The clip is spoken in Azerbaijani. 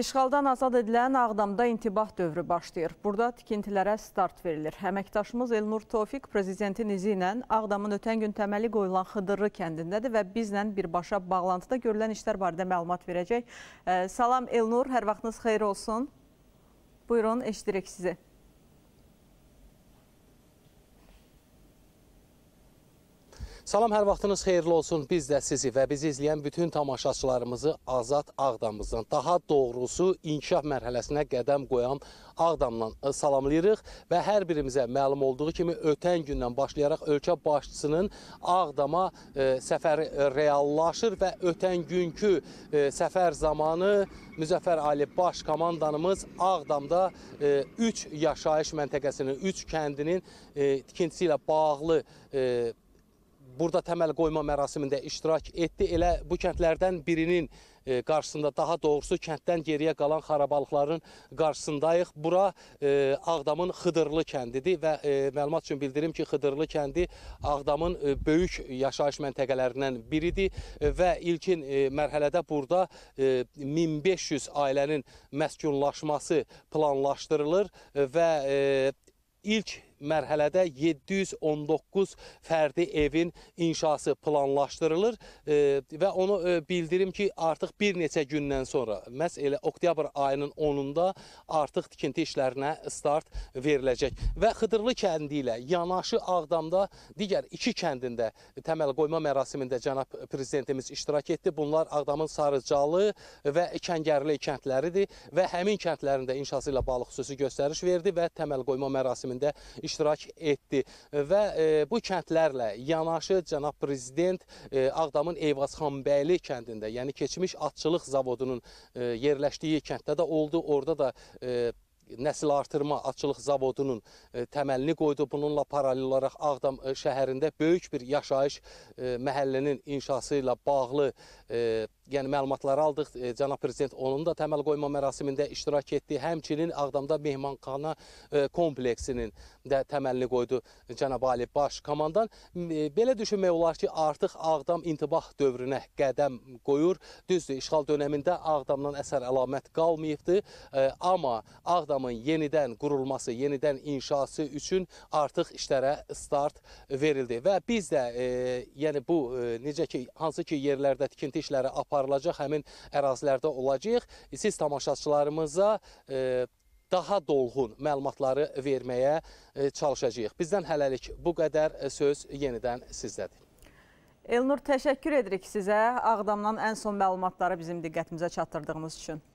İşğaldan azad edilən Ağdamda intibah dövrü başlayır. Burada tikintilərə start verilir. Əməkdaşımız Elnur Tofiq prezidentin izi ilə Ağdamın ötən gün təməli qoyulan Xıdırlı kəndindədir və bizlə birbaşa bağlantıda görülən işlər barədə məlumat verəcək. Salam Elnur, hər vaxtınız xeyir olsun. Buyurun, eşidirik sizi. Salam, hər vaxtınız xeyirli olsun. Biz də sizi və bizi izləyən bütün tamaşaçılarımızı Azad Ağdamımızdan, daha doğrusu inkişaf mərhələsinə qədəm qoyan Ağdamla e, salamlayırıq və hər birimizə məlum olduğu kimi ötən gündən başlayaraq ölkə başçısının Ağdama e, səfəri e, reallaşır və ötən günkü e, səfər zamanı Müzəffər Ali baş komandanımız Ağdamda 3 e, yaşayış məntəqəsinin, 3 kəndinin e, tikintisi ilə bağlı burada təməl qoyma mərasimində iştirak etdi. Elə bu kəndlərdən birinin e, qarşısında, daha doğrusu kənddən geriyə qalan xarabalıqların qarşısındayıq. Bura e, Ağdamın Xıdırlı kəndidir və e, məlumat üçün bildirim ki, Xıdırlı kəndi Ağdamın e, böyük yaşayış məntəqələrindən biridir və ilkin e, mərhələdə burada 1500 e, ailənin məskunlaşması planlaşdırılır və ilk mərhələdə 719 fərdi evin inşası planlaşdırılır e, və onu e, bildirim ki, artıq bir neçə gündən sonra, məhz elə oktyabr ayının 10-da artıq tikinti işlərinə start veriləcək. Və Xıdırlı kəndi ilə yanaşı Ağdamda digər iki kəndində təməl qoyma mərasimində cənab prezidentimiz iştirak etdi. Bunlar Ağdamın Sarıcalı və Kəngərli kəndləridir və həmin kəndlərində inşası ilə bağlı xüsusi göstəriş verdi və təməl qoyma mərasimində iştirak etdi iştirak etdi və e, bu kəndlərlə yanaşı cənab prezident e, Ağdamın Eyvazxanbəyli kəndində, yəni keçmiş atçılıq zavodunun e, yerləşdiyi kənddə də oldu. Orada da nəsil artırma atçılıq zavodunun təməlini qoydu. Bununla paralel olaraq Ağdam şəhərində böyük bir yaşayış məhəllinin inşası ilə bağlı yəni məlumatları aldıq. E, Cənab prezident onun da təməl qoyma mərasimində iştirak etdi. Həmçinin Ağdamda mehmanxana e, kompleksinin də təməlini qoydu cənab Ali baş komandan. E, belə düşünmək olar ki, artıq Ağdam intibah dövrünə qədəm qoyur. Düzdür, işğal dövründə Ağdamdan əsər əlamət qalmayıbdı, e, amma Ağdamın yenidən qurulması, yenidən inşası üçün artıq işlərə start verildi və biz də e, yəni bu e, necə ki hansı ki yerlərdə tikinti işləri aparılır aparılacaq həmin ərazilərdə olacağıq. Siz tamaşaçılarımıza e, daha dolğun məlumatları verməyə e, çalışacağıq. Bizdən hələlik bu qədər e, söz yenidən sizdədir. Elnur, təşəkkür edirik sizə Ağdamdan ən son məlumatları bizim diqqətimizə çatdırdığınız üçün.